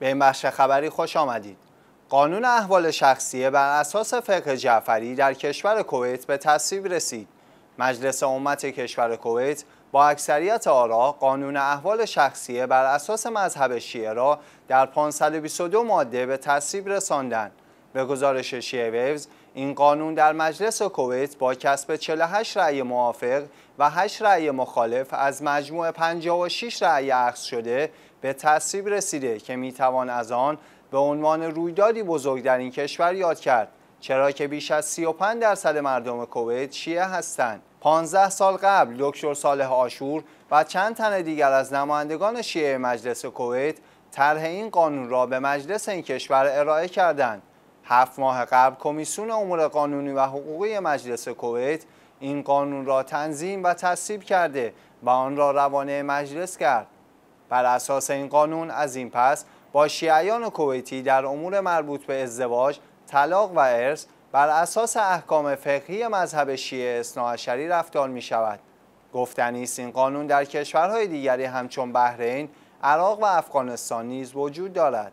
به بخش خبری خوش آمدید. قانون احوال شخصیه بر اساس فقه جعفری در کشور کویت به تصویب رسید. مجلس امت کشور کویت با اکثریت آرا قانون احوال شخصیه بر اساس مذهب شیعه را در 522 ماده به تصویب رساندند. به گزارش شیعه ویوز این قانون در مجلس کویت با کسب 48 رأی موافق و 8 رأی مخالف از مجموع 56 رأی اخذ شده به تصویب رسیده که می توان از آن به عنوان رویدادی بزرگ در این کشور یاد کرد چرا که بیش از 35 درصد مردم کویت شیعه هستند 15 سال قبل دکتر صالح آشور و چند تن دیگر از نمایندگان شیعه مجلس کویت طرح این قانون را به مجلس این کشور ارائه کردند هفت ماه قبل کمیسیون امور قانونی و حقوقی مجلس کویت این قانون را تنظیم و تصویب کرده و آن را روانه مجلس کرد. بر اساس این قانون از این پس با شیعیان کویتی در امور مربوط به ازدواج، طلاق و ارث بر اساس احکام فقهی مذهب شیعه اسناعشری رفتار می شود. گفتنی است این قانون در کشورهای دیگری همچون بحرین، عراق و افغانستان نیز وجود دارد.